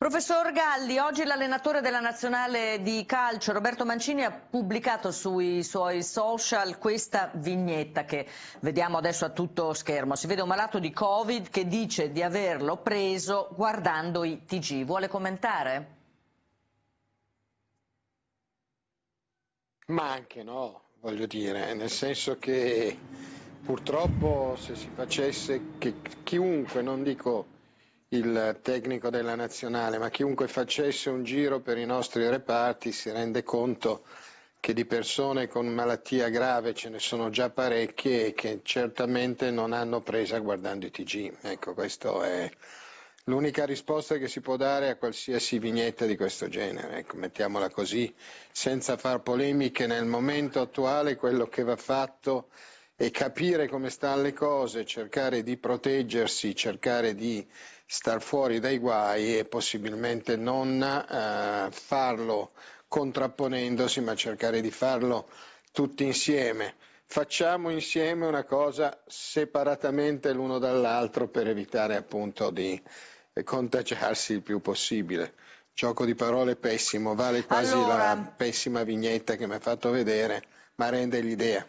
Professor Galli, oggi l'allenatore della nazionale di calcio Roberto Mancini ha pubblicato sui suoi social questa vignetta che vediamo adesso a tutto schermo. Si vede un malato di Covid che dice di averlo preso guardando i TG. Vuole commentare? Ma anche no, voglio dire, nel senso che purtroppo se si facesse che chiunque, non dico il tecnico della nazionale, ma chiunque facesse un giro per i nostri reparti si rende conto che di persone con malattia grave ce ne sono già parecchie e che certamente non hanno presa guardando i TG. Ecco, questa è l'unica risposta che si può dare a qualsiasi vignetta di questo genere, ecco, mettiamola così, senza far polemiche nel momento attuale quello che va fatto è capire come stanno le cose, cercare di proteggersi, cercare di star fuori dai guai e possibilmente non eh, farlo contrapponendosi, ma cercare di farlo tutti insieme. Facciamo insieme una cosa separatamente l'uno dall'altro per evitare appunto di contagiarsi il più possibile. Gioco di parole pessimo, vale quasi allora... la pessima vignetta che mi ha fatto vedere, ma rende l'idea.